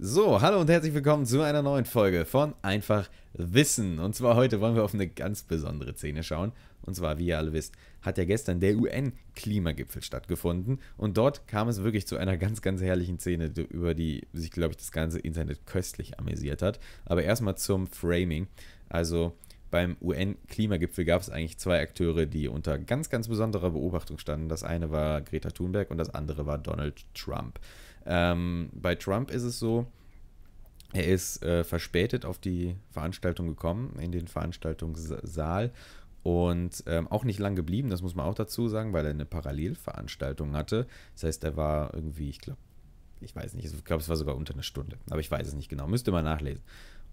So, hallo und herzlich willkommen zu einer neuen Folge von Einfach Wissen. Und zwar heute wollen wir auf eine ganz besondere Szene schauen. Und zwar, wie ihr alle wisst, hat ja gestern der UN-Klimagipfel stattgefunden. Und dort kam es wirklich zu einer ganz, ganz herrlichen Szene, über die sich, glaube ich, das ganze Internet köstlich amüsiert hat. Aber erstmal zum Framing. Also, beim UN-Klimagipfel gab es eigentlich zwei Akteure, die unter ganz, ganz besonderer Beobachtung standen. Das eine war Greta Thunberg und das andere war Donald Trump. Ähm, bei Trump ist es so, er ist äh, verspätet auf die Veranstaltung gekommen, in den Veranstaltungssaal und ähm, auch nicht lang geblieben, das muss man auch dazu sagen, weil er eine Parallelveranstaltung hatte. Das heißt, er war irgendwie, ich glaube, ich weiß nicht, ich glaube, es war sogar unter einer Stunde, aber ich weiß es nicht genau, müsste man nachlesen.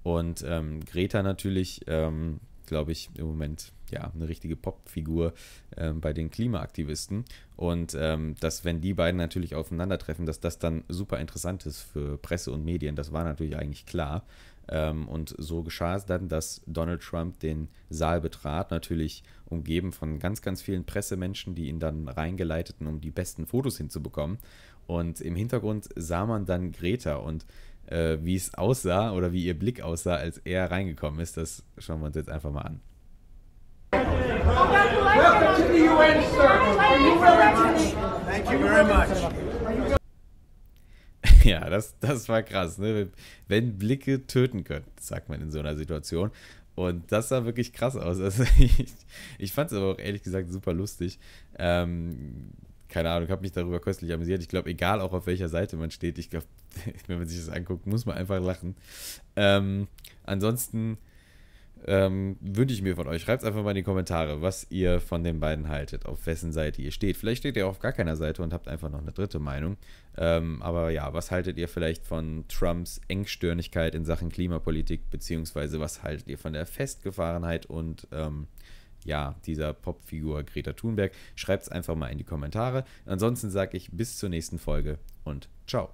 Und ähm, Greta natürlich ähm, glaube ich, im Moment ja eine richtige Popfigur äh, bei den Klimaaktivisten. Und ähm, dass, wenn die beiden natürlich aufeinandertreffen, dass das dann super interessant ist für Presse und Medien, das war natürlich eigentlich klar. Ähm, und so geschah es dann, dass Donald Trump den Saal betrat, natürlich umgeben von ganz, ganz vielen Pressemenschen, die ihn dann reingeleiteten, um die besten Fotos hinzubekommen. Und im Hintergrund sah man dann Greta und äh, wie es aussah oder wie ihr Blick aussah, als er reingekommen ist. Das schauen wir uns jetzt einfach mal an. Ja, das, das war krass. Ne? Wenn Blicke töten können, sagt man in so einer Situation. Und das sah wirklich krass aus. Also ich ich fand es aber auch ehrlich gesagt super lustig. Ähm, keine Ahnung, habe mich darüber köstlich amüsiert. Ich glaube, egal auch auf welcher Seite man steht, ich glaube, wenn man sich das anguckt, muss man einfach lachen. Ähm, ansonsten ähm, wünsche ich mir von euch, schreibt einfach mal in die Kommentare, was ihr von den beiden haltet, auf wessen Seite ihr steht. Vielleicht steht ihr auch auf gar keiner Seite und habt einfach noch eine dritte Meinung. Ähm, aber ja, was haltet ihr vielleicht von Trumps Engstirnigkeit in Sachen Klimapolitik, beziehungsweise was haltet ihr von der Festgefahrenheit und ähm, ja, dieser Popfigur Greta Thunberg. Schreibt es einfach mal in die Kommentare. Ansonsten sage ich bis zur nächsten Folge und ciao.